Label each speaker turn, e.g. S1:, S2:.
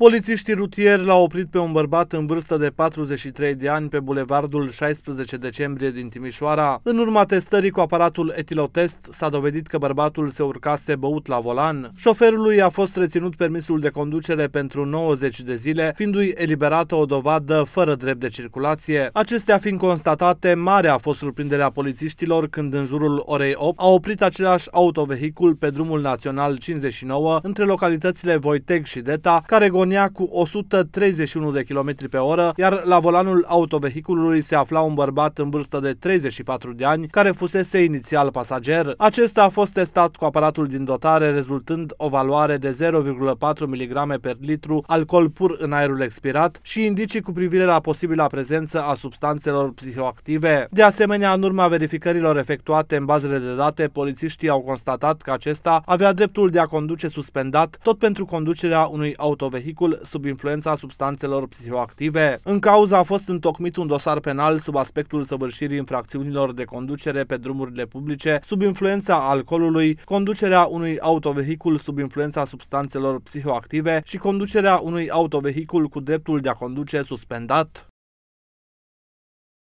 S1: Polițiștii rutieri l-au oprit pe un bărbat în vârstă de 43 de ani pe bulevardul 16 decembrie din Timișoara. În urma testării cu aparatul etilotest s-a dovedit că bărbatul se urcase băut la volan. Șoferului a fost reținut permisul de conducere pentru 90 de zile, fiindu-i eliberată o dovadă fără drept de circulație. Acestea fiind constatate, mare a fost surprinderea polițiștilor când în jurul orei 8 a oprit același autovehicul pe drumul național 59 între localitățile Voiteg și Deta, care gonia pornea cu 131 de km pe oră, iar la volanul autovehiculului se afla un bărbat în vârstă de 34 de ani, care fusese inițial pasager. Acesta a fost testat cu aparatul din dotare, rezultând o valoare de 0,4 mg per litru alcool pur în aerul expirat și indicii cu privire la posibila prezență a substanțelor psihoactive. De asemenea, în urma verificărilor efectuate în bazele de date, polițiștii au constatat că acesta avea dreptul de a conduce suspendat, tot pentru conducerea unui autovehicul traficul sub influența substanțelor psihoactive. În cauza a fost întocmit un dosar penal sub aspectul săvârșirii infracțiunilor de conducere pe drumurile publice sub influența alcoolului, conducerea unui autovehicul sub influența substanțelor psihoactive și conducerea unui autovehicul cu dreptul de a conduce suspendat.